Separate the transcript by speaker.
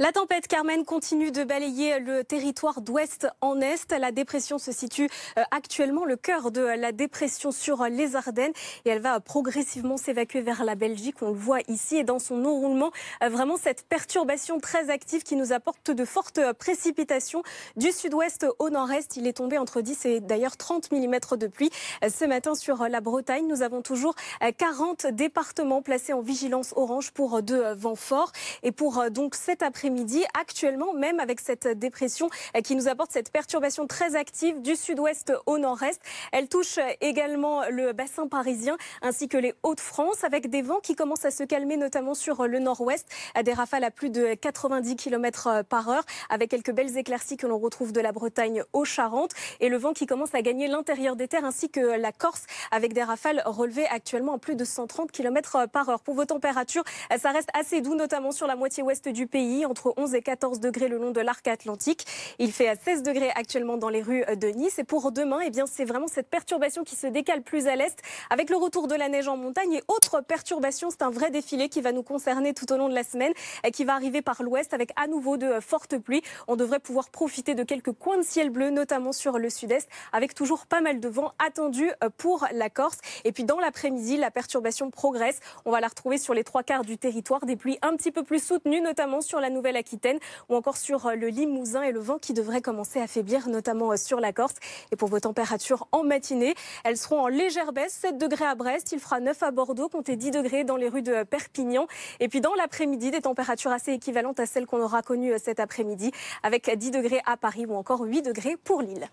Speaker 1: La tempête Carmen continue de balayer le territoire d'ouest en est. La dépression se situe euh, actuellement le cœur de la dépression sur les Ardennes et elle va progressivement s'évacuer vers la Belgique. On le voit ici et dans son enroulement, euh, vraiment cette perturbation très active qui nous apporte de fortes précipitations du sud-ouest au nord-est. Il est tombé entre 10 et d'ailleurs 30 mm de pluie euh, ce matin sur la Bretagne. Nous avons toujours 40 départements placés en vigilance orange pour de vents forts et pour donc cet après midi actuellement, même avec cette dépression qui nous apporte cette perturbation très active du sud-ouest au nord-est. Elle touche également le bassin parisien ainsi que les Hauts-de-France avec des vents qui commencent à se calmer, notamment sur le nord-ouest, à des rafales à plus de 90 km par heure, avec quelques belles éclaircies que l'on retrouve de la Bretagne aux Charentes et le vent qui commence à gagner l'intérieur des terres ainsi que la Corse avec des rafales relevées actuellement à plus de 130 km par heure. Pour vos températures, ça reste assez doux, notamment sur la moitié ouest du pays, 11 et 14 degrés le long de l'arc atlantique. Il fait à 16 degrés actuellement dans les rues de Nice. Et pour demain, eh bien, c'est vraiment cette perturbation qui se décale plus à l'est avec le retour de la neige en montagne et autre perturbation, C'est un vrai défilé qui va nous concerner tout au long de la semaine et qui va arriver par l'ouest avec à nouveau de fortes pluies. On devrait pouvoir profiter de quelques coins de ciel bleu, notamment sur le sud-est, avec toujours pas mal de vent attendu euh, pour la Corse. Et puis dans l'après-midi, la perturbation progresse. On va la retrouver sur les trois quarts du territoire, des pluies un petit peu plus soutenues, notamment sur la nouvelle L'Aquitaine ou encore sur euh, le Limousin et le vent qui devrait commencer à faiblir, notamment euh, sur la Corse. Et pour vos températures en matinée, elles seront en légère baisse, 7 degrés à Brest, il fera 9 à Bordeaux, comptez 10 degrés dans les rues de Perpignan. Et puis dans l'après-midi, des températures assez équivalentes à celles qu'on aura connues euh, cet après-midi, avec 10 degrés à Paris ou encore 8 degrés pour Lille.